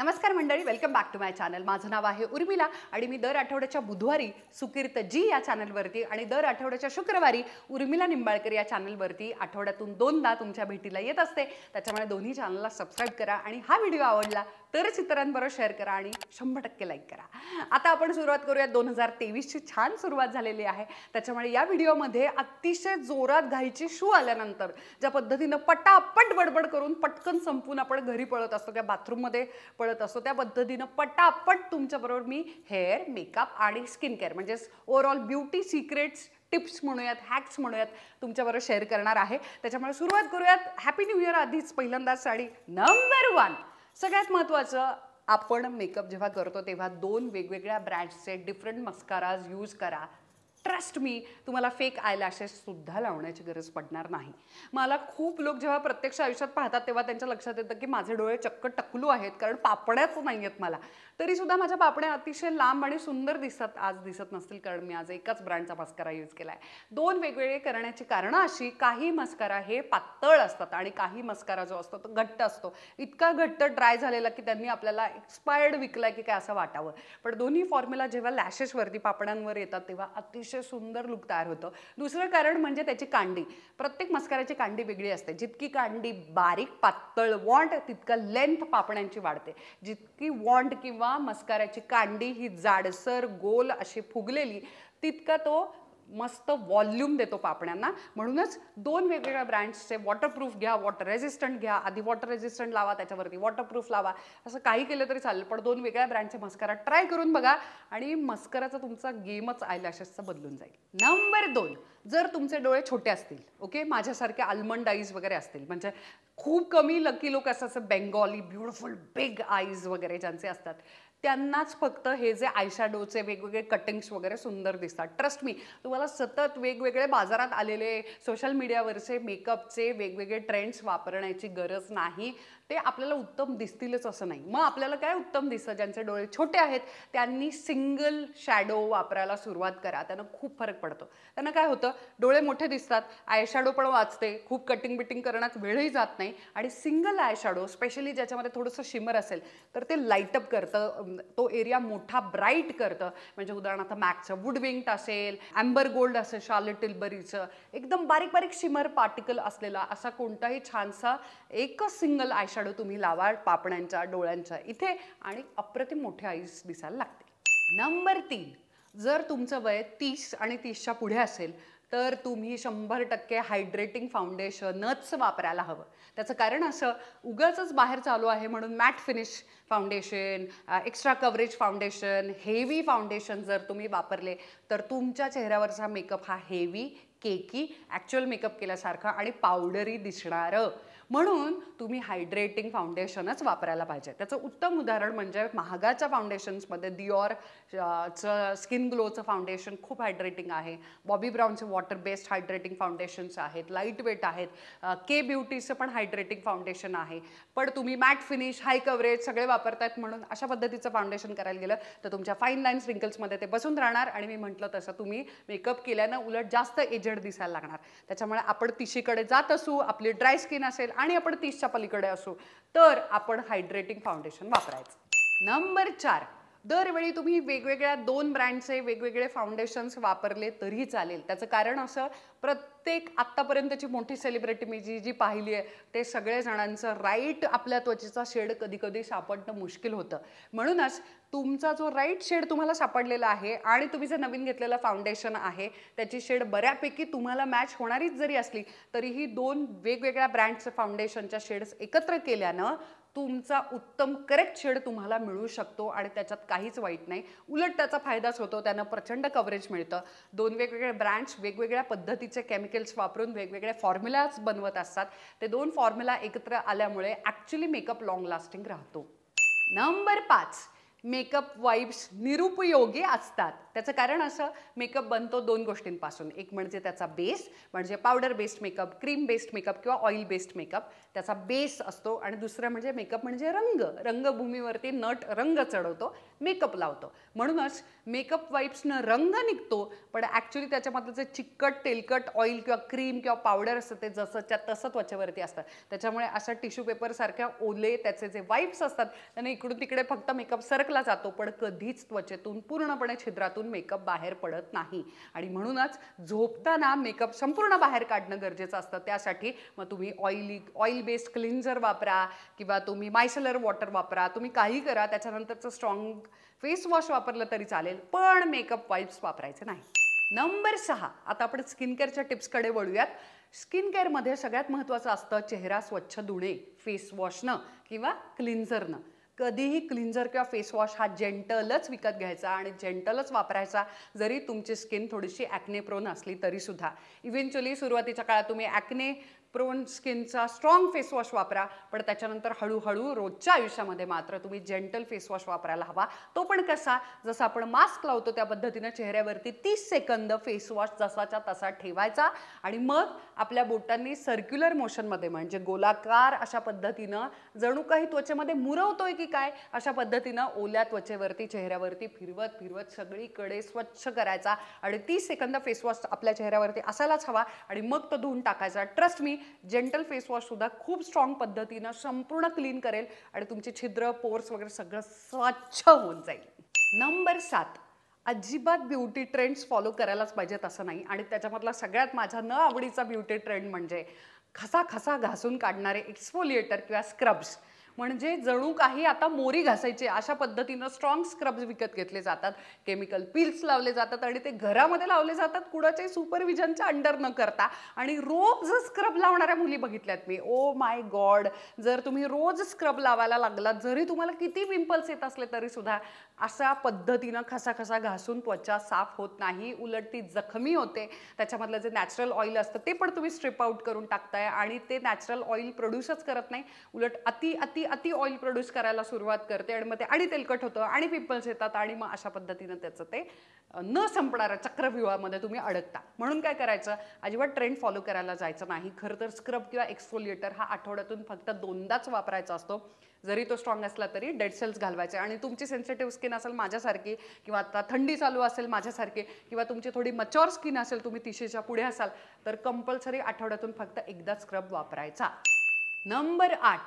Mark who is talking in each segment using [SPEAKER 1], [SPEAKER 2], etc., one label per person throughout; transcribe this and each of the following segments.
[SPEAKER 1] नमस्कार मंडळी welcome back to my channel माझं नाव आहे उर्मिला आणि मी दर आठवड्याच्या बुधवारी सुकीर्त जी या चॅनलवरती आणि दर आठवड्याच्या शुक्रवारी उर्मिला निंबाळकर या चॅनलवरती आठवड्यातून दोनदा तुमच्या भेटीला येत असते त्याच्यामुळे दोन्ही चॅनलला सबस्क्राईब करा आणि हा व्हिडिओ आवडला तरच इतरांबरोबर शेअर करा आणि शंभर टक्के लाईक करा आता आपण सुरुवात करूया दोन हजार तेवीसची छान सुरुवात झालेली आहे त्याच्यामुळे या व्हिडिओमध्ये अतिशय जोरात घाईची शू आल्यानंतर ज्या पद्धतीनं पटापट बडबड करून पटकन संपून आपण घरी पळत असतो किंवा बाथरूममध्ये पळत असतो त्या पद्धतीनं पटापट तुमच्याबरोबर मी हेअर मेकअप आणि स्किन केअर म्हणजेच ओव्हरऑल ब्युटी सिक्रेट्स टिप्स म्हणूयात हॅक्स म्हणूयात तुमच्याबरोबर शेअर करणार आहे त्याच्यामुळे सुरुवात करूयात हॅपी न्यू इयर आधीच पहिल्यांदाच साडी नंबर वन सगळ्यात महत्त्वाचं आपण मेकअप जेव्हा करतो तेव्हा दोन वेगवेगळ्या ब्रँड्सचे डिफरंट मस्काराज यूज करा ट्रस्ट मी तुम्हाला फेक आयलॅशेससुद्धा लावण्याची गरज पडणार नाही मला खूप लोक जेव्हा प्रत्यक्ष आयुष्यात पाहतात तेव्हा त्यांच्या लक्षात येतं की माझे डोळे चक्क टकलू आहेत कारण पापड्याच नाही आहेत मला तरी सुद्धा माझ्या पापड्या अतिशय लांब आणि सुंदर दिसत आज दिसत नसतील कारण मी आज एकाच ब्रँडचा मस्कारा यूज केला आहे दोन वेगवेगळे करण्याची कारणं अशी काही मस्कारा हे पातळ असतात आणि काही मस्कारा जो असतो तो घट्ट असतो इतका घट्ट ड्राय झालेला की त्यांनी आपल्याला एक्सपायर्ड विकलाय की काय असं वाटावं पण दोन्ही फॉर्म्युला जेव्हा लॅशेसवरती पापड्यांवर येतात तेव्हा अतिशय सुंदर लुक तयार होतं दुसरं कारण म्हणजे त्याची कांडी प्रत्येक मस्काराची कांडी वेगळी असते जितकी कांडी बारीक पातळ वॉन्ट तितकं लेंथ पापण्यांची वाढते जितकी वॉन्ट किंवा किंवा मस्काराची कांडी ही जाडसर गोल अशी फुगलेली तितका तो मस्त वॉल्यूम देतो पापण्यांना म्हणूनच दोन वेगवेगळ्या ब्रँड्सचे वॉटरप्रूफ घ्या वॉटर रेझिस्टंट घ्या आधी वॉटर रेझिस्टंट लावा त्याच्यावरती वॉटरप्रूफ लावा असं काही केलं तरी चालेल पण दोन वेगळ्या ब्रँडचे मस्कारा ट्राय करून बघा आणि मस्कराचा तुमचा गेमच आयलॅशेसचा बदलून जाईल नंबर दोन जर तुमचे डोळे छोटे असतील ओके माझ्यासारखे आल्मंड आईज वगैरे असतील म्हणजे खूप कमी लकी लोक असं असं बेंगॉली ब्युटिफुल बिग आईज वगैरे ज्यांचे असतात त्यांनाच फक्त हे जे आयशॅडोचे वेगवेगळे कटिंग्स वगैरे सुंदर दिसतात ट्रस्ट मी तुम्हाला सतत वेगवेगळे बाजारात आलेले सोशल मीडियावरचे मेकअपचे वेगवेगळे ट्रेंड्स वापरण्याची गरज नाही ते आपल्याला उत्तम दिसतीलच असं नाही मग आपल्याला काय उत्तम दिसतं ज्यांचे डोळे छोटे आहेत त्यांनी सिंगल शॅडो वापरायला सुरुवात करा त्यांना खूप फरक पडतो त्यांना काय होतं डोळे मोठे दिसतात आय शॅडो पण वाचते खूप कटिंग बिटिंग करण्यात वेळही जात नाही आणि सिंगल आय शॅडो स्पेशली ज्याच्यामध्ये थोडंसं शिमर असेल तर ते लाईटअप करतं तो एरिया मोठा ब्राईट करतं म्हणजे उदाहरणार्थ वुड विंट असेल अँबर गोल्ड असेल शार्लेट टिल्बरीचं एकदम बारीक बारीक शिमर पार्टिकल असलेला असा कोणताही छानसा एकच सिंगल आयशॅडो तुम्ही लावा पापण्यांच्या डोळ्यांच्या इथे आणि अप्रतिम मोठे आईस दिसायला लागते नंबर तीन जर तुमचं वय तीस आणि तीसच्या पुढे असेल तर तुम्ही शंभर टक्के हायड्रेटिंग फाउंडेशनच वापरायला हवं त्याचं कारण असं उगाचच बाहेर चालू आहे म्हणून matte finish foundation extra coverage foundation heavy foundation जर तुम्ही वापरले तर तुमच्या चेहऱ्यावरचा मेकअप हा हेवी केकी ॲक्च्युअल मेकअप केल्यासारखा आणि पावडरी दिसणारं म्हणून तुम्ही हायड्रेटिंग फाउंडेशनच वापरायला पाहिजे त्याचं उत्तम उदाहरण म्हणजे महागाच्या फाउंडेशन्समध्ये दिओर uh, चं स्किन ग्लोचं फाउंडेशन खूप हायड्रेटिंग आहे बॉबी ब्राऊनचे वॉटर बेस्ड हायड्रेटिंग फाउंडेशन्स आहेत लाईट वेट आहेत के uh, ब्युटीचं पण हायड्रेटिंग फाउंडेशन आहे पण तुम्ही मॅट फिनिश हाय कव्हरेज सगळे वापरतायत म्हणून अशा पद्धतीचं फाउंडेशन करायला गेलं तर तुमच्या फाईन लाईन्स रिंकल्समध्ये ते बसून राहणार आणि मी म्हटलं तसं तुम्ही मेकअप केल्यानं उलट जास्त एजड दिसायला लागणार त्याच्यामुळे आपण तिशीकडे जात असू आपली ड्राय स्किन असेल आणि आपण तीसच्या पलीकडे असू तर आपण हायड्रेटिंग फाउंडेशन वापरायचं नंबर चार दरवेळी तुम्ही वेगवेगळ्या दोन ब्रँडचे वेगवेगळे फाउंडेशन्स वापरले तरी चालेल त्याचं कारण असं प्रत्येक आत्तापर्यंतची मोठी सेलिब्रिटी मी जी जी पाहिली आहे ते सगळे जणांचं राईट आपल्या त्वचेचा शेड कधी कधी सापडणं मुश्किल होतं म्हणूनच तुमचा जो राईट शेड तुम्हाला सापडलेला आहे आणि तुम्ही जे नवीन घेतलेलं फाउंडेशन आहे त्याची शेड बऱ्यापैकी तुम्हाला मॅच होणारीच जरी असली तरीही दोन वेगवेगळ्या ब्रँडचे फाउंडेशनच्या शेड्स एकत्र केल्यानं तुमचा उत्तम करेक्ट शेड तुम्हाला मिळू शकतो आणि त्याच्यात काहीच वाईट नाही उलट त्याचा फायदाच होतो त्यानं प्रचंड कव्हरेज मिळतं दोन वेगवेगळे ब्रँड्स वेगवेगळ्या पद्धतीचे केमिकल्स वापरून वेगवेगळे फॉर्म्युलाज बनवत असतात ते दोन फॉर्म्युला एकत्र आल्यामुळे ॲक्च्युली मेकअप लाँग लास्टिंग राहतो नंबर पाच मेकअप वाईब्स निरुपयोगी असतात त्याचं कारण असं मेकअप बनतो दोन गोष्टींपासून एक म्हणजे त्याचा बेस म्हणजे powder based makeup cream based makeup किंवा ऑइल बेस्ड मेकअप त्याचा बेस असतो आणि दुसरं म्हणजे मेकअप म्हणजे रंग रंगभूमीवरती नट रंग चढवतो मेकअप लावतो म्हणूनच मेकअप वाईप्सनं रंग निघतो पण ॲक्च्युली त्याच्यामधलं जे चिकट तेलकट ऑइल किंवा क्रीम किंवा पावडर असतं ते जसंच्या तसं त्वचेवरती असतं त्याच्यामुळे अशा टिश्यू पेपरसारख्या ओले त्याचे जे वाईप्स असतात त्यांना इकडून तिकडे फक्त मेकअप सरकला जातो पण कधीच त्वचेतून पूर्णपणे छिद्रातून मेकअप बाहेर पडत नाही आणि म्हणूनच झोपताना मेकअप संपूर्ण बाहेर काढणं गरजेचं असतं त्यासाठी मग तुम्ही ऑइली ऑइल बेस्ड क्लिन्झर वापरा किंवा तुम्ही मायसलर वॉटर वापरा तुम्ही काही करा त्याच्यानंतरचं स्ट्रॉंग फेस वॉश वापरलं तरी चालेल पण मेकअप वाईप्स वापरायचे नाही नंबर सहा आता आपण स्किन केअरच्या टिप्सकडे वळूयात स्किन केअरमध्ये सगळ्यात महत्त्वाचं असतं चेहरा स्वच्छ धुणे फेस वॉशनं किंवा क्लिन्झरनं कधीही क्लिन्झर किंवा फेस वॉश हा जेंटलच विकत घ्यायचा आणि जेंटलच वापरायचा जरी तुमची स्किन थोडीशी ॲक्ने प्रोन असली तरीसुद्धा इव्हेंच्युअली सुरुवातीच्या काळात तुम्ही ॲक्ने प्रोन स्किनचा स्ट्रॉंग फेसवॉश वापरा पण त्याच्यानंतर हळूहळू रोजच्या आयुष्यामध्ये मात्र तुम्ही जेंटल फेसवॉश वापरायला हवा तो पण कसा जसं आपण मास्क लावतो त्या पद्धतीनं चेहऱ्यावरती तीस सेकंद फेसवॉश जसाच्या तसा ठेवायचा आणि मग आपल्या बोटांनी सर्क्युलर मोशनमध्ये म्हणजे गोलाकार अशा पद्धतीनं जणू काही त्वचेमध्ये मुरवतोय की काय अशा पद्धतीनं ओल्या त्वचेवरती चेहऱ्यावरती फिरवत फिरवत सगळीकडे स्वच्छ करायचा आणि तीस सेकंद फेसवॉश आपल्या चेहऱ्यावरती असायलाच हवा आणि मग तो धुऊन टाकायचा ट्रस्ट मी जेंटल सुद्धा खूप स्ट्रॉंग पद्धतीनं संपूर्ण क्लीन करेल आणि तुमचे छिद्र पोर्स वगैरे सगळं स्वच्छ होऊन जाईल नंबर सात अजिबात ब्युटी ट्रेंड्स फॉलो करायलाच पाहिजेत असं नाही आणि त्याच्यामधला सगळ्यात माझ्या न आवडीचा ब्युटी ट्रेंड म्हणजे खसा खसा घासून काढणारे एक्सफोलिएटर किंवा स्क्रब्स म्हणजे जणू काही आता मोरी घासायची अशा पद्धतीनं स्ट्रॉंग स्क्रब्स विकत घेतले जातात केमिकल पिल्स लावले जातात आणि ते घरामध्ये लावले जातात कुणाच्याही सुपरविजनच्या अंडर न करता आणि रोज स्क्रब लावणाऱ्या मुली बघितल्यात मी ओ माय गॉड जर तुम्ही रोज स्क्रब लावायला लागलात जरी तुम्हाला किती पिंपल्स येत असले तरी सुद्धा अशा पद्धतीनं खसाखसा घासून त्वचा साफ होत नाही उलट ती जखमी होते त्याच्यामधलं जे नॅचरल ऑइल असतं ते पण तुम्ही स्ट्रिप आउट करून टाकताय आणि ते नॅचरल ऑइल प्रोड्यूसच करत नाही उलट अति अति अति ऑइल प्रोड्यूस करायला सुरुवात करते आणि मग ते आणि तेलकट होतं आणि पिंपल्स येतात आणि मग अशा पद्धतीनं त्याचं ते न संपणाऱ्या चक्रव्यूहामध्ये तुम्ही अडकता म्हणून काय करायचं अजिबात ट्रेंड फॉलो करायला जायचं नाही खरं तर स्क्रब किंवा एक्सफोलिएटर हा आठवड्यातून फक्त दोनदाच वापरायचा असतो जरी तो स्ट्रॉंग असला तरी डेड सेल्स घालवायचे आणि तुमची सेन्सिटिव्ह स्किन असेल माझ्यासारखी किंवा आता थंडी चालू असेल माझ्यासारखी किंवा तुमची थोडी मच्युअर स्किन असेल तुम्ही तिशेच्या पुढे असाल तर कंपल्सरी आठवड्यातून फक्त एकदा स्क्रब वापरायचा नंबर आठ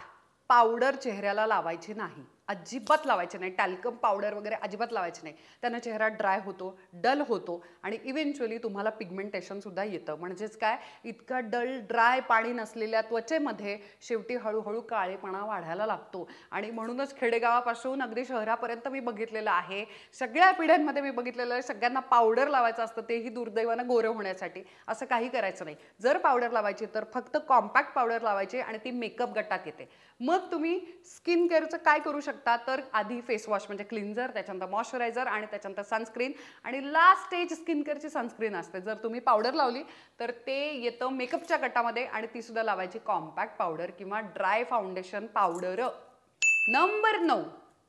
[SPEAKER 1] पावडर चेहऱ्याला लावायची नाही अजिबात लावायचे नाही टॅल्कम पावडर वगैरे अजिबात लावायचे नाही त्यांना चेहरा ड्राय होतो डल होतो आणि इव्हेंच्युअली तुम्हाला पिगमेंटेशनसुद्धा येतं म्हणजेच काय इतका डल ड्राय पाणी नसलेल्या त्वचेमध्ये शेवटी हळूहळू काळेपणा वाढायला लागतो आणि म्हणूनच खेडेगावापासून अगदी शहरापर्यंत मी बघितलेलं आहे सगळ्या पिढ्यांमध्ये मी बघितलेलं आहे सगळ्यांना पावडर लावायचं असतं तेही दुर्दैवानं गोरं होण्यासाठी असं काही करायचं नाही जर पावडर लावायची तर फक्त कॉम्पॅक्ट पावडर लावायची आणि ती मेकअप गटात येते मग तुम्ही स्किन केअरचं काय करू शकता शकता तर आधी फेसवॉश म्हणजे क्लिन्झर त्याच्यानंतर मॉइश्चरायझर आणि त्याच्यानंतर सनस्क्रीन आणि लास्ट स्टेज स्किन केअरची सनस्क्रीन असते जर तुम्ही पावडर लावली तर ते येतं मेकअपच्या गटामध्ये आणि ती सुद्धा लावायची कॉम्पॅक्ट पावडर किंवा ड्राय फाउंडेशन पावडर नंबर नऊ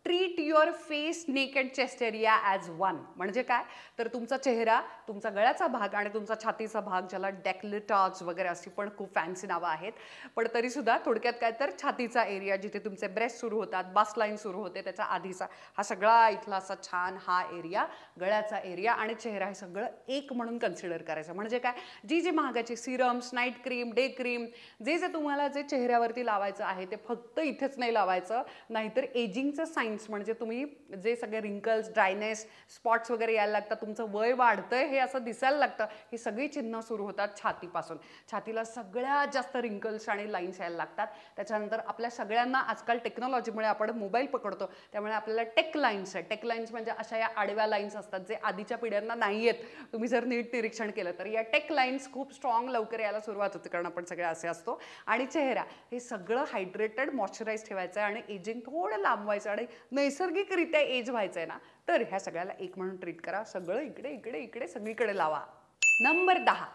[SPEAKER 1] treat your face neck and chest area as one म्हणजे काय तर तुमचा चेहरा तुमचा गळ्याचा भाग आणि तुमचा छातीचा भाग ज्याला डेक्लिटॉज वगैरे अशी पण खूप फॅन्सी नावं आहेत पण तरीसुद्धा थोडक्यात काय तर छातीचा एरिया जिथे तुमचे ब्रेस्ट सुरू होतात बासलाईन सुरू होते त्याच्या आधीचा हा सगळा इथला असा छान हा एरिया गळ्याचा एरिया आणि चेहरा हे सगळं एक म्हणून कन्सिडर करायचं म्हणजे काय जी जी महागाची serums night cream day cream जे जे तुम्हाला जे चेहऱ्यावरती लावायचं आहे ते फक्त इथेच नाही लावायचं नाहीतर एजिंगचं सायन्स म्हणजे तुम्ही जे सगळे रिंकल्स ड्रायनेस स्पॉट्स वगैरे यायला लागतात तुमचं वय वाढतंय हे असं दिसायला लागतं ही सगळी चिन्ह सुरू होतात छातीपासून छातीला सगळ्यात जास्त रिंकल्स आणि लाईन्स यायला लागतात त्याच्यानंतर आपल्या सगळ्यांना आजकाल टेक्नॉलॉजीमुळे आपण मोबाईल पकडतो त्यामुळे आपल्याला टेक लाईन्स आहे टेक लाईन्स म्हणजे अशा या आडव्या लाईन्स असतात जे आधीच्या पिढ्यांना नाही आहेत तुम्ही जर नीट निरीक्षण केलं तर या टेक लाईन्स खूप स्ट्रॉंग लवकर यायला सुरुवात होते कारण आपण सगळे असे असतो आणि चेहरा हे सगळं हायड्रेटेड मॉइश्चराईज ठेवायचं आहे आणि एजिंग थोडं लांबवायचं आणि नैसर्गिकरित्या एज व्हायचं ना तर ह्या सगळ्याला एक म्हणून ट्रीट करा सगळं इकडे इकडे इकडे सगळीकडे लावा नंबर दहा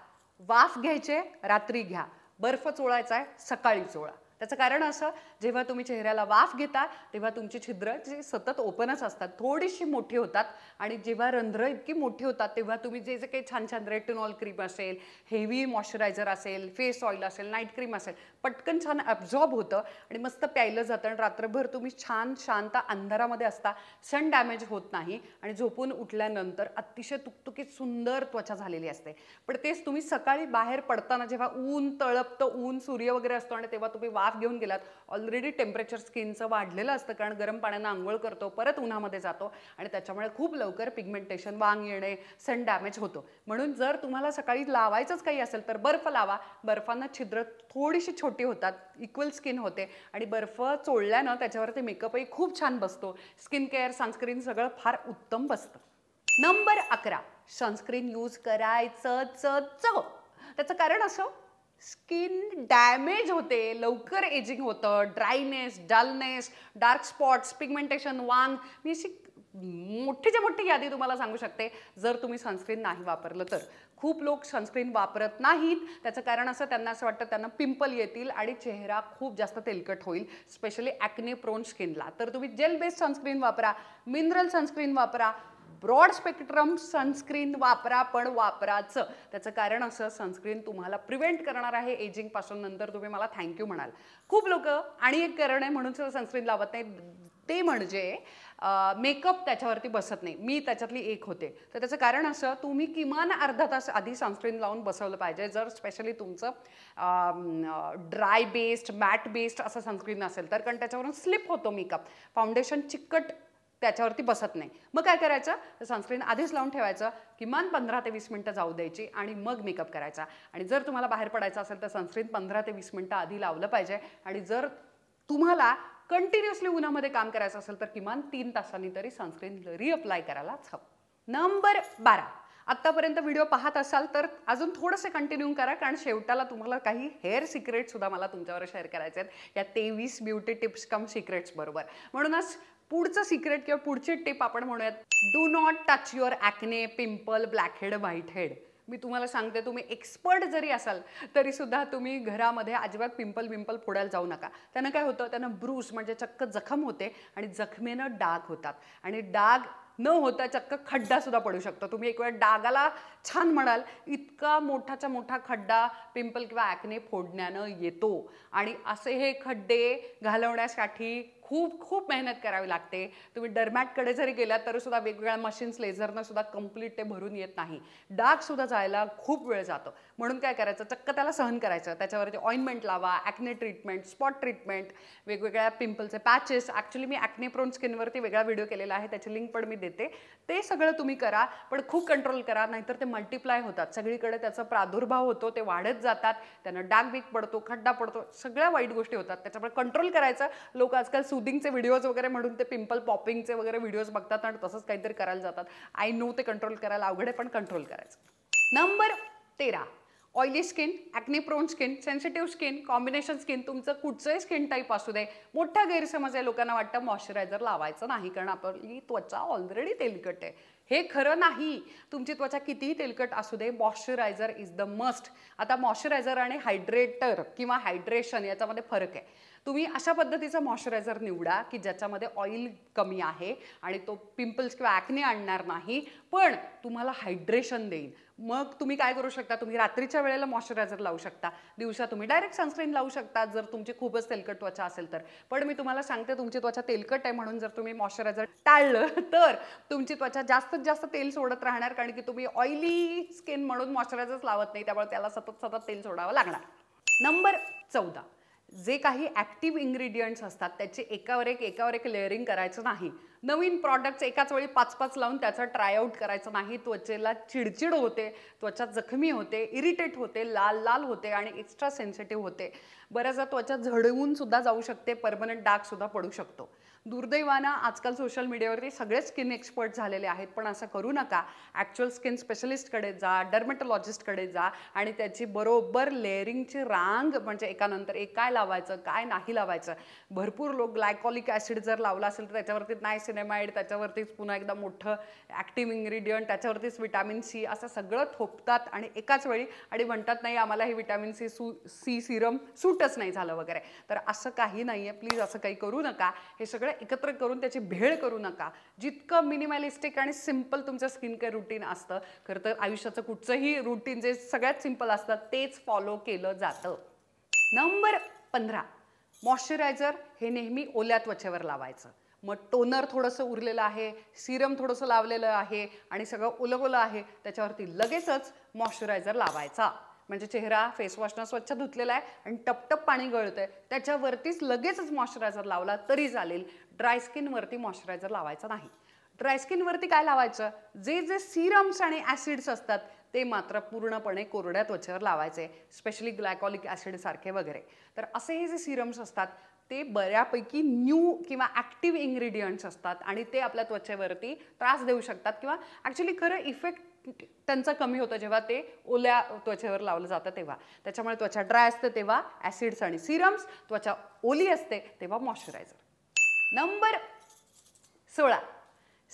[SPEAKER 1] वाफ घ्यायचे रात्री घ्या बर्फ चोळायचा आहे सकाळी चोळा त्याचं कारण असं जेव्हा तुम्ही चेहऱ्याला वाफ घेता तेव्हा तुमची छिद्र जे सतत ओपनच असतात थोडीशी मोठी होतात आणि जेव्हा रंध्र इतकी मोठी होतात तेव्हा तुम्ही जे जे काही छान छान रेटिनॉल क्रीम असेल हेवी मॉइश्चरायझर असेल फेस ऑइल असेल नाईट क्रीम असेल पटकन छान ॲब्झॉर्ब होतं आणि मस्त प्यायलं जातं आणि रात्रभर तुम्ही छान शांत अंधारामध्ये असता सन डॅमेज होत नाही आणि झोपून उठल्यानंतर अतिशय तुकतुकीत सुंदर त्वचा झालेली असते पण तेच तुम्ही सकाळी बाहेर पडताना जेव्हा ऊन तळपतं ऊन सूर्य वगैरे असतो आणि तेव्हा तुम्ही वाफ घेऊन गेलात ऑलरेडी टेम्परेचर स्किनचं वाढलेलं असतं कारण गरम पाण्यानं आंघोळ करतो परत उन्हामध्ये जातो आणि त्याच्यामुळे खूप लवकर पिगमेंटेशन वांग येणे सन डॅमेज होतो म्हणून जर तुम्हाला सकाळी लावायचंच काही असेल तर बर्फ लावा बर्फांना छिद्र थोडीशी छोटी होतात इक्वल स्किन होते आणि बर्फ चोळल्यानं त्याच्यावरती मेकअपही खूप छान बसतो स्किन केअर सनस्क्रीन सगळं फार उत्तम बसतं नंबर अकरा सनस्क्रीन यूज करायचं च च त्याचं कारण असं स्किन डॅमेज होते लवकर एजिंग होतं dryness dullness dark spots pigmentation वान मी अशी मोठीच्या मोठी यादी तुम्हाला सांगू शकते जर तुम्ही सनस्क्रीन नाही वापरलं तर खूप लोक सनस्क्रीन वापरत नाहीत त्याचं कारण असं त्यांना असं वाटतं त्यांना पिंपल येतील आणि चेहरा खूप जास्त तेलकट होईल स्पेशली ॲक्ने प्रोन स्किनला तर तुम्ही जेल बेस्ड सनस्क्रीन वापरा मिनरल सनस्क्रीन वापरा ब्रॉड स्पेक्ट्रम सनस्क्रीन वापरा पण वापराचं त्याचं कारण असं सनस्क्रीन तुम्हाला प्रिव्हेंट करणार आहे एजिंगपासून नंतर तुम्ही मला थँक्यू म्हणाल खूप लोक आणि एक कारण आहे म्हणून सनस्क्रीन लावत नाही ते म्हणजे मेकअप त्याच्यावरती बसत नाही मी त्याच्यातली एक होते तर त्याचं कारण असं तुम्ही किमान अर्धा तास आधी सनस्क्रीन लावून बसवलं पाहिजे जर स्पेशली तुमचं ड्राय बेस्ड मॅट बेस्ड असं सनस्क्रीन असेल तर कारण त्याच्यावरून स्लिप होतो मेकअप फाउंडेशन चिकट त्याच्यावरती बसत नाही मग काय करायचं सनस्क्रीन आधीच लावून ठेवायचं किमान पंधरा ते वीस मिनटं जाऊ द्यायची आणि मग मेकअप करायचा आणि जर तुम्हाला बाहेर पडायचं असेल तर सनस्क्रीन पंधरा ते वीस मिनटं आधी लावलं पाहिजे आणि जर तुम्हाला कंटिन्युअसली उन्हामध्ये काम करायचं असेल तर किमान तीन तासांनी तरी सनस्क्रीन रिअप्लाय करायलाच हवं नंबर बारा आत्तापर्यंत व्हिडिओ पाहत असाल तर अजून थोडंसं कंटिन्यू करा कारण शेवटाला तुम्हाला काही हेअर सुद्धा मला तुमच्यावर शेअर करायचे आहेत या तेवीस ब्युटी टिप्स कम सिक्रेट्स बरोबर म्हणूनच पुढचं सिक्रेट किंवा पुढची टिप आपण म्हणूयात do not touch your acne pimple blackhead white head मी तुम्हाला सांगते तुम्ही एक्सपर्ट जरी असाल तरी सुद्धा तुम्ही घरामध्ये अजिबात पिंपल पिंपल फोडायला जाऊ नका त्यानं काय होतं त्यानं ब्रूस म्हणजे चक्क जखम होते आणि जखमेनं डाग होतात आणि डाग न होता चक्क खड्डा सुद्धा पडू शकतो तुम्ही एक वेळ डागाला छान म्हणाल इतका मोठाचा मोठा खड्डा पिंपल किंवा ॲक्ने फोडण्यानं येतो आणि असे हे खड्डे घालवण्यासाठी खूप खूप मेहनत करावी लागते तुम्ही डरमॅटकडे जरी गेलात तरी सुद्धा वेगवेगळ्या मशीन्स लेझरनं सुद्धा कम्प्लीट ते भरून येत नाही सुद्धा जायला खूप वेळ जातो म्हणून काय करायचं चक्क त्याला सहन करायचं त्याच्यावरती ऑइनमेंट लावा ॲक्ने ट्रीटमेंट स्पॉट ट्रीटमेंट वेगवेगळ्या पिंपलचे पॅचेस ॲक्च्युली मी ॲक्ने प्रोन स्किनवरती वेगळा व्हिडिओ केलेला आहे त्याची लिंक पण मी देते ते सगळं तुम्ही करा पण खूप कंट्रोल करा नाहीतर ते मल्टिप्लाय होतात सगळीकडे त्याचा प्रादुर्भाव होतो ते वाढत जातात त्यांना डाग वीक पडतो खड्डा पडतो सगळ्या वाईट गोष्टी होतात त्याच्यामुळे कंट्रोल करायचं लोक आजकाल सुदिंगचे व्हिडिओज वगैरे म्हणून ते पिंपल पॉपिंगचे वगैरे व्हिडिओज बघतात आणि तसंच काहीतरी करायला जातात आय नो ते कंट्रोल करायला अवघड पण कंट्रोल करायचं नंबर तेरा oily skin acne prone skin sensitive skin combination skin तुमचं कुठचंही स्किन टाईप असू दे मोठा गैरसमज आहे लोकांना वाटतं मॉइश्चरायझर लावायचं नाही कारण आपली त्वचा ऑलरेडी तेलकट आहे हे खरं नाही तुमची त्वचा कितीही तेलकट असू दे मॉइश्चरायझर इज द मस्ट आता मॉइश्चरायझर आणि हायड्रेटर किंवा हायड्रेशन याच्यामध्ये फरक आहे तुम्ही अशा पद्धतीचा मॉइश्चरायझर निवडा की ज्याच्यामध्ये ऑइल कमी आहे आणि तो पिंपल्स किंवा ॲकने आणणार नाही पण तुम्हाला हायड्रेशन देईल मग तुम्ही काय करू शकता तुम्ही रात्रीच्या वेळेला मॉइश्चरायझर लावू शकता दिवसा तुम्ही डायरेक्ट सनस्क्रीन लावू शकता जर तुमची खूपच तेलकट त्वचा असेल तर पण मी तुम्हाला सांगते तुमची त्वचा तेलकट आहे म्हणून जर तुम्ही मॉइश्चरायझर टाळलं तर तुमची त्वचा जास्तीत जास्त तेल सोडत राहणार कारण की तुम्ही ऑइली स्किन म्हणून मॉइश्चरायझर लावत नाही त्यामुळे त्याला सतत सतत तेल सोडावं लागणार नंबर चौदा जे काही ॲक्टिव्ह इन्ग्रेडियंट्स असतात त्याचे एकावर एक एकावर एक लेअरिंग करायचं नाही नवीन प्रॉडक्ट्स एकाच वेळी पाच पाच लावून त्याचा ट्रायआउट करायचं नाही त्वचेला चिडचिड होते त्वचा जखमी होते इरिटेट होते लाल लाल होते आणि एक्स्ट्रा सेन्सिटिव्ह होते बऱ्याचदा त्वचा झडवून सुद्धा जाऊ शकते परमनंट सुद्धा पडू शकतो दुर्दैवानं आजकाल सोशल मीडियावरती सगळेच स्किन एक्सपर्ट झालेले आहेत पण असं करू नका ॲक्च्युअल स्किन स्पेशलिस्टकडे जा डर्मेटोलॉजिस्टकडे जा आणि त्याची बरोबर लेअरिंगची रांग म्हणजे एकानंतर एक काय लावायचं काय नाही लावायचं भरपूर लोक ग्लायकॉलिक ॲसिड जर लावला असेल तर त्याच्यावरती नाही सिनेमाइड त्याच्यावरतीच पुन्हा एकदा मोठं ॲक्टिव्ह इंग्रेडियंट त्याच्यावरतीच विटॅमिन सी असं सगळं थोपतात आणि एकाच वेळी आणि म्हणतात नाही आम्हाला हे विटॅमिन सी सू सी सिरम सूटच नाही झालं वगैरे तर असं काही नाही आहे प्लीज असं काही करू नका हे सगळं एकत्र करून त्याची भेळ करू नका जितकं मिनिमॅलिस्टिक आणि सिम्पल तुमचं स्किन केअर रुटीन असतं खरं तर आयुष्याचं कुठचंही रुटीन जे सगळ्यात सिम्पल असतं तेच फॉलो केलं जातं नंबर पंधरा मॉइश्चरायझर हे नेहमी ओल्या त्वचेवर लावायचं मग टोनर थोडंसं उरलेलं आहे सिरम थोडंसं लावलेलं आहे आणि सगळं ओलं ओलं आहे त्याच्यावरती लगेचच मॉइश्चरायझर लावायचा म्हणजे चेहरा फेसवॉशनं स्वच्छ धुतलेला आहे आणि टपटप पाणी गळतं आहे त्याच्यावरतीच लगेचच मॉइश्चरायझर लावला तरी चालेल ड्राय स्किनवरती मॉइश्चरायझर लावायचा नाही ड्रायस्किनवरती काय लावायचं जे जे सिरम्स आणि ॲसिड्स असतात ते मात्र पूर्णपणे कोरड्या त्वचेवर लावायचे स्पेशली ग्लायकॉलिक ॲसिडसारखे वगैरे तर असे हे जे सिरम्स असतात ते बऱ्यापैकी न्यू किंवा ॲक्टिव्ह इन्ग्रेडियंट्स असतात आणि ते आपल्या त्वचेवरती त्रास देऊ शकतात किंवा ॲक्च्युली खरं इफेक्ट त्यांचा कमी होतं जेव्हा ते ओल्या त्वचेवर लावलं जातं तेव्हा त्याच्यामुळे त्वचा ड्राय असते तेव्हा ॲसिड्स आणि सिरम्स त्वचा ओली असते तेव्हा मॉइश्चरायझर नंबर सोळा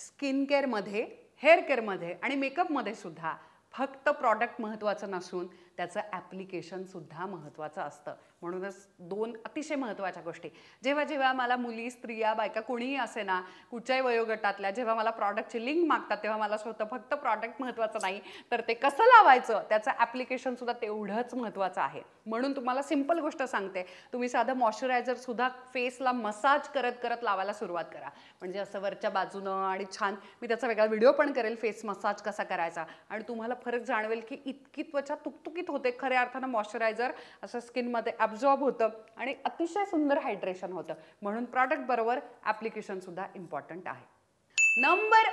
[SPEAKER 1] स्किन केअरमध्ये हेअर केअरमध्ये आणि मेकअपमध्ये सुद्धा फक्त प्रॉडक्ट महत्त्वाचं नसून त्याचं ॲप्लिकेशनसुद्धा महत्त्वाचं असतं म्हणूनच दोन अतिशय महत्त्वाच्या गोष्टी जेव्हा जेव्हा मला मुली स्त्रिया बायका कोणीही असे ना कुठच्याही वयोगटातल्या जेव्हा मला प्रॉडक्टची लिंक मागतात तेव्हा मला स्वतः फक्त प्रॉडक्ट महत्त्वाचं नाही तर ते कसं लावायचं त्याचं ॲप्लिकेशनसुद्धा सुद्धा तेवढंच महत्त्वाचं आहे म्हणून तुम्हाला सिंपल गोष्ट सांगते तुम्ही साधं मॉइश्चरायझर सुद्धा फेसला मसाज करत करत लावायला सुरुवात करा म्हणजे असं वरच्या बाजूनं आणि छान मी त्याचा वेगळा व्हिडिओ पण करेल फेस मसाज कसा करायचा आणि तुम्हाला फरक जाणवेल की इतकी त्वचा तुकतुकीत होते खऱ्या अर्थानं मॉइश्चरायझर असं स्किनमध्ये जॉब होतं आणि अतिशय सुंदर हायड्रेशन होतं म्हणून प्रॉडक्ट बरोबर ऍप्लिकेशन सुद्धा इम्पॉर्टंट आहे नंबर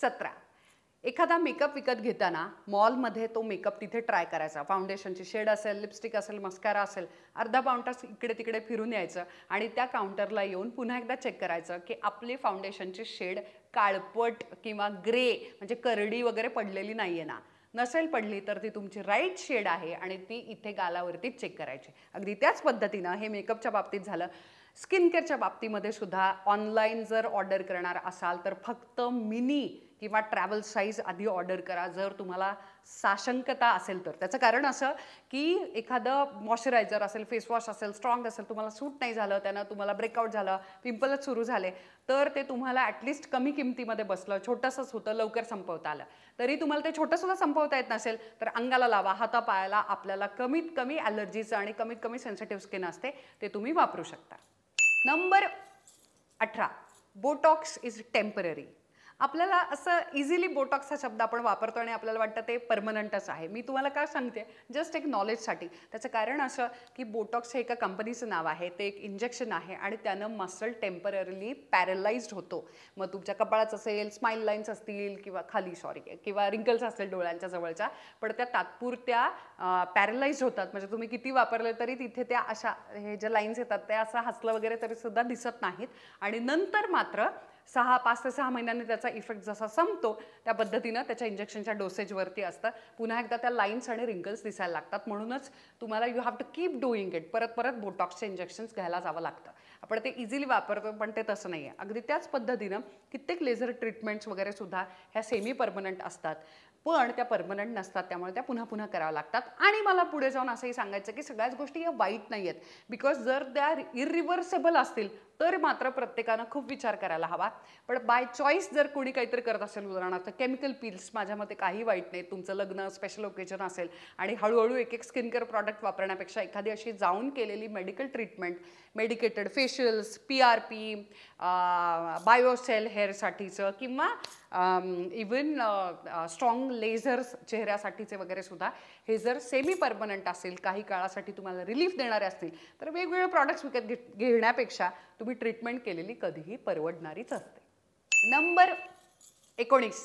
[SPEAKER 1] सतरा एखादा मेकअप विकत घेताना मॉलमध्ये तो मेकअप तिथे ट्राय करायचा फाउंडेशनची शेड असेल लिपस्टिक असेल मस्कारा असेल अर्धा पाऊंटर्स इकडे तिकडे फिरून यायचं आणि त्या काउंटरला येऊन पुन्हा एकदा चेक करायचं की आपली फाउंडेशनची शेड काळपट किंवा ग्रे म्हणजे करडी वगैरे पडलेली नाही ना नसेल पडली तर ती तुमची राईट शेड आहे आणि ती इथे गालावरती चेक करायची अगदी त्याच पद्धतीनं हे मेकअपच्या बाबतीत झालं स्किन केअरच्या बाबतीमध्ये सुद्धा ऑनलाईन जर ऑर्डर करणार असाल तर फक्त मिनी किंवा ट्रॅव्हल साईज आधी ऑर्डर करा जर तुम्हाला साशंकता असेल तर त्याचं कारण असं की एखादं मॉइश्चरायझर असेल फेसवॉश असेल स्ट्रॉंग असेल तुम्हाला सूट नाही झालं त्यानं तुम्हाला ब्रेकआउट झालं पिंपलच सुरू झाले तर ते तुम्हाला ॲटलिस्ट कमी किमतीमध्ये बसलं छोटंसंच होतं लवकर संपवता आलं तरी तुम्हाला ते छोटंसुद्धा संपवता येत नसेल तर अंगाला लावा हातापायाला आपल्याला कमीत कमी ॲलर्जीचं आणि कमीत कमी सेन्सिटिव्ह स्किन असते ते तुम्ही वापरू शकता नंबर अठरा बोटॉक्स इज टेम्पररी आपल्याला असं इझिली बोटॉक्स हा शब्द आपण वापरतो आणि आपल्याला वाटतं ते परमनंटच आहे मी तुम्हाला का सांगते जस्ट एक नॉलेजसाठी त्याचं कारण असं की बोटॉक्स हे एका कंपनीचं नाव आहे ते एक इंजेक्शन आहे आणि त्यानं मसल टेम्पररली पॅरलाइज्ड होतो मग तुमच्या कपाळाच असेल स्माईल लाईन्स असतील किंवा खाली सॉरी किंवा रिंकल्स असतील डोळ्यांच्या जवळच्या पण त्या तात्पुरत्या पॅरलाइज होतात म्हणजे तुम्ही किती वापरले तरी तिथे त्या अशा हे ज्या लाईन्स येतात त्या असं हसलं वगैरे तरी सुद्धा दिसत नाहीत आणि नंतर मात्र सहा पाच ते सहा महिन्यांनी त्याचा इफेक्ट जसा संपतो त्या पद्धतीनं त्याच्या इंजेक्शनच्या डोसेजवरती असतं पुन्हा एकदा त्या लाईन्स आणि रिंकल्स दिसायला लागतात म्हणूनच तुम्हाला you have to keep doing it परत परत बोटॉक्सचे इंजेक्शन्स घ्यायला जावं लागतं आपण ते इझिली वापरतो पण ते तसं नाही आहे अगदी त्याच पद्धतीनं कित्येक लेझर ट्रीटमेंट्स वगैरे सुद्धा ह्या सेमी परमनंट असतात पण त्या परमनंट नसतात त्यामुळे त्या पुन्हा पुन्हा कराव्या लागतात आणि मला पुढे जाऊन असंही सांगायचं की सगळ्याच गोष्टी या वाईट नाही आहेत बिकॉज जर त्या इरिव्हर्सेबल असतील तर मात्र प्रत्येकानं खूप विचार करायला हवा पण बाय चॉईस जर कोणी काहीतरी करत असेल उदाहरणार्थ केमिकल पिल्स माझ्या मते काही वाईट नाही तुमचं लग्न स्पेशल ओकेजन असेल आणि हळूहळू एक एक स्किन केअर प्रॉडक्ट वापरण्यापेक्षा एखादी अशी जाऊन केलेली medical treatment medicated facials P R P बायोसेल हेअरसाठीचं किंवा इवन स्ट्रॉंग लेझर्स चेहऱ्यासाठीचे वगैरे सुद्धा हे जर सेमी परमनंट असेल काही काळासाठी तुम्हाला रिलीफ देणारे असतील तर वेगवेगळे प्रॉडक्ट्स विकत घेण्यापेक्षा तुम्ही ट्रीटमेंट केलेली कधीही परवडणारीच असते नंबर एकोणीस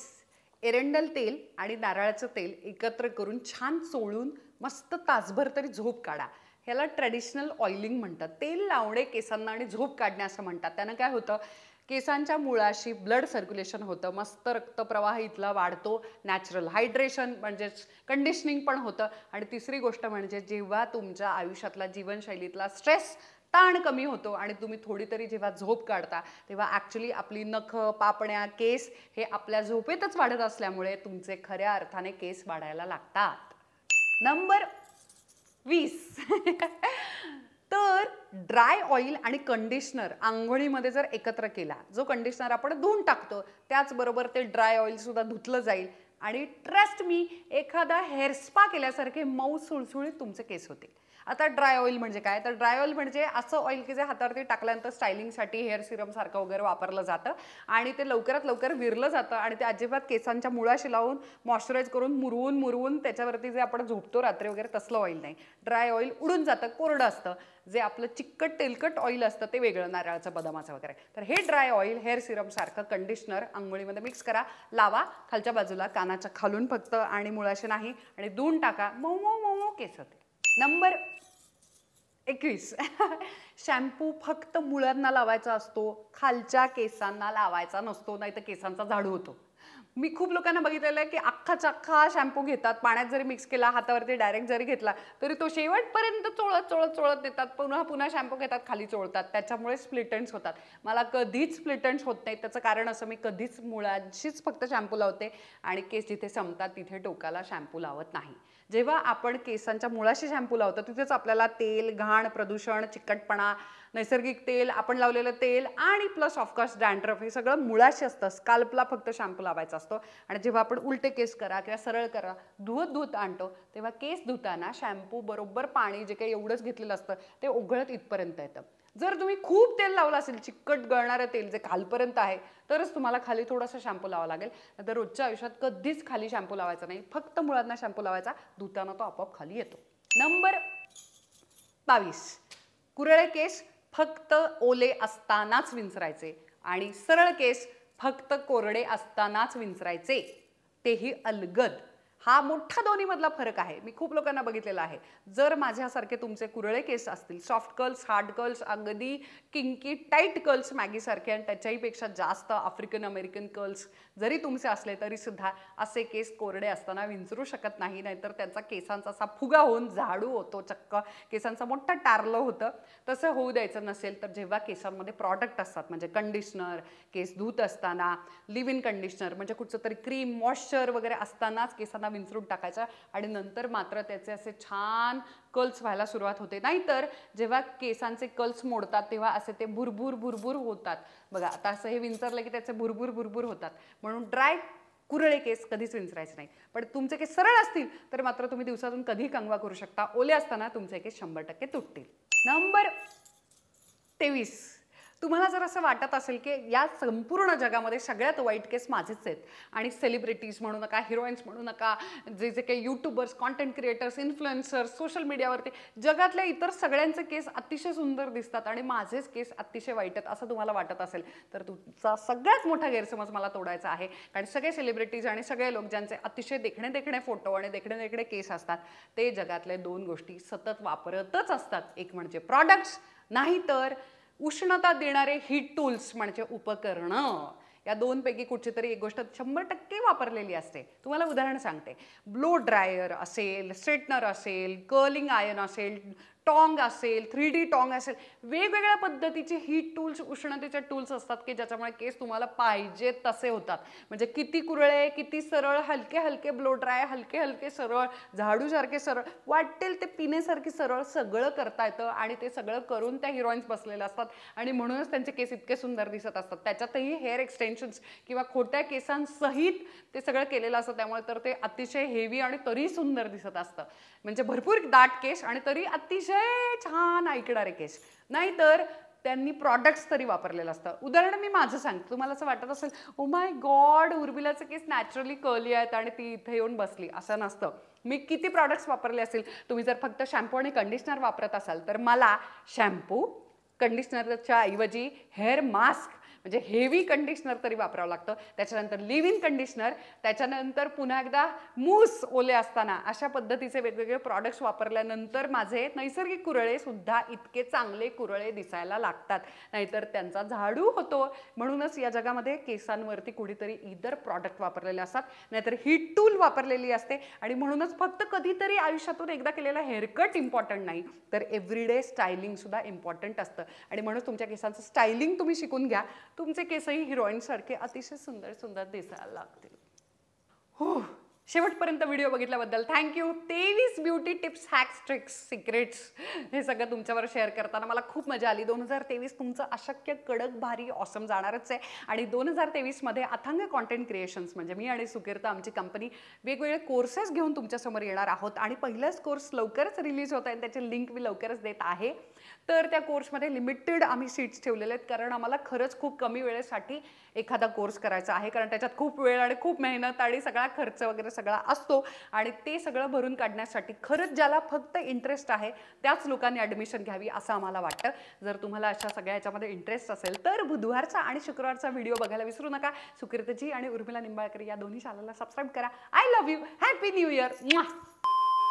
[SPEAKER 1] एरंडल तेल आणि नारळाचं तेल एकत्र करून छान चोळून मस्त तासभर तरी झोप काढा ह्याला ट्रॅडिशनल ऑइलिंग म्हणतात तेल लावणे केसांना आणि झोप काढणे असं म्हणतात त्यानं काय होतं केसांच्या मुळाशी ब्लड सर्क्युलेशन होतं मस्त रक्तप्रवाह इथला वाढतो नॅचरल हायड्रेशन म्हणजेच कंडिशनिंग पण होतं आणि तिसरी गोष्ट म्हणजे जेव्हा तुमच्या आयुष्यातला जीवनशैलीतला स्ट्रेस ताण कमी होतो आणि तुम्ही थोडी तरी जेव्हा झोप काढता तेव्हा ॲक्च्युली आपली नख पापण्या केस हे आपल्या झोपेतच वाढत असल्यामुळे तुमचे खऱ्या अर्थाने केस वाढायला लागतात नंबर वीस तर ड्राय ऑइल आणि कंडिशनर आंघोळीमध्ये जर एकत्र केला जो कंडिशनर आपण धुवून टाकतो त्याचबरोबर ते ड्राय सुद्धा धुतलं जाईल आणि ट्रस्ट मी एखादा हेअर स्पा केल्यासारखे मऊ सुळसुळीत तुमचे केस होतील आता ड्राय ऑइल म्हणजे काय तर ड्राय ऑइल म्हणजे असं ऑइल की जे हातावरती टाकल्यानंतर स्टायलिंगसाठी हेअर सिरम सारखं वगैरे वापरलं जातं आणि ते लवकरात लवकर विरलं जातं आणि ते अजिबात केसांच्या मुळाशी लावून मॉइश्चराईज करून मुरवून मुरवून त्याच्यावरती जे आपण झोपतो रात्री वगैरे तसलं ऑइल नाही ड्राय ऑइल उडून जातं कोरडं असतं जे आपलं चिकट तेलकट ऑइल असतं ते वेगळं नारळाचं बदामाचं वगैरे तर हे ड्राय ऑइल हेअर सिरमसारखं कंडिशनर आंघोळीमध्ये मिक्स करा लावा खालच्या बाजूला कानाच्या खालून फक्त आणि मुळाशी नाही आणि दोन टाका मऊ मऊ मऊ केस होते नंबर एकवीस शॅम्पू फक्त मुळांना लावायचा असतो खालच्या केसांना लावायचा नसतो नाही तर केसांचा झाडू होतो मी खूप लोकांना बघितलेलं आहे की अख्खा अख्खा शॅम्पू घेतात पाण्यात जरी मिक्स केला हातावरती डायरेक्ट जरी घेतला तरी तो शेवटपर्यंत चोळत चोळत चोळत देतात पुन्हा पुन्हा शॅम्पू घेतात खाली चोळतात त्याच्यामुळे स्प्लिटन्स होतात मला कधीच स्प्लिटन्स होत नाही त्याचं कारण असं मी कधीच मुळाशीच फक्त शॅम्पू लावते आणि केस जिथे संपतात तिथे टोकाला शॅम्पू लावत नाही जेव्हा आपण केसांच्या मुळाशी शॅम्पू लावतो तिथेच आपल्याला तेल घाण प्रदूषण चिकटपणा नैसर्गिक तेल आपण लावलेलं तेल आणि प्लस ऑफकोर्स डॅन्ड्रफ हे सगळं मुळाशी असतं स्काल्पला फक्त शॅम्पू लावायचा असतो आणि जेव्हा आपण उलटे केस करा किंवा सरळ करा धुवत धुत आणतो तेव्हा केस धुताना शॅम्पू बरोबर पाणी जे काही एवढंच घेतलेलं असतं ते ओघळत इथपर्यंत येतं जर तुम्ही खूप तेल लावलं असेल चिकट गळणारं तेल जे कालपर्यंत आहे तरच तुम्हाला खाली थोडासा शॅम्पू लावा लागेल नंतर रोजच्या आयुष्यात कधीच खाली शॅम्पू लावायचा नाही फक्त मुळांना शॅम्पू लावायचा धुताना तो आपोआप खाली येतो नंबर बावीस कुरळे केस फक्त ओले असतानाच विंचरायचे आणि सरळ केस फक्त कोरडे असतानाच विंचरायचे तेही अलगद हा मोठा दोन्हीमधला फरक आहे मी खूप लोकांना बघितलेला आहे जर माझ्यासारखे तुमचे कुरळे केस असतील सॉफ्ट कर्ल्स हार्ड कर्ल्स अगदी किंकी टाईट कर्ल्स मॅगीसारखे आणि त्याच्याहीपेक्षा जास्त आफ्रिकन अमेरिकन कर्ल्स जरी तुमचे असले तरी सुद्धा असे केस कोरडे असताना विंचरू शकत नाही नाहीतर त्यांचा केसांचा असा फुगा होऊन झाडू होतो चक्क केसांचं मोठं टारलं होतं तसं होऊ द्यायचं नसेल तर जेव्हा केसांमध्ये प्रॉडक्ट असतात म्हणजे कंडिशनर केस धूत असताना लिव्ह इन कंडिशनर म्हणजे कुठचं तरी क्रीम मॉइश्चर वगैरे असतानाच केसांना विंचरून टाकायचा आणि नंतर मात्र त्याचे असे छान कल्स व्हायला सुरुवात होते नाहीतर जेव्हा केसांचे कल्स मोडतात तेव्हा असे ते भुरभूर भुरभूर होतात बघा आता असं हे विंचरलं की त्याचे भुरभुर भुरभूर होतात म्हणून ड्राय कुरळे केस कधीच विंचरायचे नाही पण तुमचे केस सरळ असतील तर मात्र तुम्ही दिवसातून कधी कंगवा करू शकता ओले असताना तुमचे केस शंभर टक्के तुटतील नंबर तेवीस तुम्हाला जर असं वाटत असेल की या संपूर्ण जगामध्ये सगळ्यात वाईट केस माझेच आहेत आणि सेलिब्रिटीज म्हणू नका हिरोईन्स म्हणू नका जे जे काही YouTubers content creators influencers social मीडियावरती जगातल्या इतर सगळ्यांचे केस अतिशय सुंदर दिसतात आणि माझेच केस अतिशय वाईट आहेत असं तुम्हाला वाटत असेल तर तुमचा सगळ्यात मोठा गैरसमज मला तोडायचा आहे कारण सगळे सेलिब्रिटीज आणि सगळे लोक ज्यांचे अतिशय देखणे देखणे फोटो आणि देखणे देखणे केस असतात ते जगातले दोन गोष्टी सतत वापरतच असतात एक म्हणजे प्रॉडक्ट्स नाही तर उष्णता देणारे हीट टूल्स म्हणजे उपकरणं या दोनपैकी कुठची तरी एक गोष्ट शंभर टक्के वापरलेली असते तुम्हाला उदाहरण सांगते ब्लो ड्रायर असेल स्ट्रेटनर असेल कर्लिंग आयन असेल टॉंग असेल थ्री डी टॉंग असेल वेगवेगळ्या पद्धतीचे हीट टूल्स उष्णतेचे टूल्स असतात की ज्याच्यामुळे केस तुम्हाला पाहिजे तसे होतात म्हणजे किती कुरळे किती सरळ हलके हलके ब्लो ड्राय हलके हलके सरळ झाडूसारखे सरळ वाटेल ते पिण्यासारखे सरळ सगळं करता येतं आणि ते सगळं करून त्या हिरोईन्स बसलेल्या असतात आणि म्हणूनच त्यांचे केस इतके सुंदर दिसत असतात त्याच्यातही हेअर एक्सटेन्शन्स किंवा खोट्या केसांसहित ते सगळं केलेलं असतं त्यामुळे तर ते अतिशय हेवी आणि तरी सुंदर दिसत असतं म्हणजे भरपूर दाट केस आणि तरी अतिशय छान ऐकणारे केस नाहीतर त्यांनी प्रॉडक्ट्स तरी वापरलेलं असतं उदाहरण मी माझं सांगतो तुम्हाला असं वाटत असेल ओ माय गॉड उर्मिलाचं केस नॅचरली कर्ली आहेत आणि ती इथे येऊन बसली असं नसतं मी किती प्रॉडक्ट्स वापरले असेल तुम्ही जर फक्त शॅम्पू आणि कंडिशनर वापरत असाल तर मला शॅम्पू कंडिशनरच्या ऐवजी हेअर मास्क म्हणजे हेवी कंडिशनर तरी वापरावं लागतं त्याच्यानंतर लिव्ह इन कंडिशनर त्याच्यानंतर पुन्हा एकदा मूस ओले असताना अशा पद्धतीचे वेगवेगळे प्रॉडक्ट्स वापरल्यानंतर माझे नैसर्गिक कुरळे सुद्धा इतके चांगले कुरळे दिसायला लागतात नाहीतर त्यांचा झाडू होतो म्हणूनच या जगामध्ये केसांवरती कुठेतरी इतर प्रॉडक्ट वापरलेले असतात नाहीतर ही टूल वापरलेली असते आणि म्हणूनच फक्त कधीतरी आयुष्यातून एकदा केलेला हेअरकट इम्पॉर्टंट नाही तर एव्हरीडे सुद्धा इम्पॉर्टंट असतं आणि म्हणून तुमच्या केसांचं स्टायलिंग तुम्ही शिकून घ्या तुमचे केसही हिरोईनसारखे अतिशय सुंदर सुंदर दिसायला लागतील हो शेवटपर्यंत व्हिडिओ बघितल्याबद्दल थँक्यू तेवीस beauty tips hacks tricks secrets हे सगळं तुमच्यावर शेअर करताना मला खूप मजा आली दोन हजार तेवीस तुमचं अशक्य कडक भारी ऑसम जाणारच आहे आणि दोन हजार तेवीसमध्ये अथांग कॉन्टेंट क्रिएशन्स म्हणजे मी आणि सुकिर्ता आमची कंपनी वेगवेगळे कोर्सेस घेऊन तुमच्यासमोर येणार आहोत आणि पहिलाच कोर्स लवकरच रिलीज होत आहे त्याची लिंक मी लवकरच देत आहे तर त्या कोर्समध्ये लिमिटेड आम्ही सीट्स ठेवलेल्या आहेत कारण आम्हाला खरंच खूप कमी वेळेसाठी एखादा कोर्स करायचा आहे कारण त्याच्यात खूप वेळ आणि खूप मेहनत आणि सगळा खर्च वगैरे सगळा असतो आणि ते सगळं भरून काढण्यासाठी खरंच ज्याला फक्त इंटरेस्ट आहे त्याच लोकांनी ॲडमिशन घ्यावी असं आम्हाला वाटतं जर तुम्हाला अशा सगळ्या याच्यामध्ये इंटरेस्ट असेल तर बुधवारचा आणि शुक्रवारचा व्हिडिओ बघायला विसरू नका सुकृतजी आणि उर्मिला निंबाळकर या दोन्ही शाळेला सबस्क्राईब करा I love you happy new year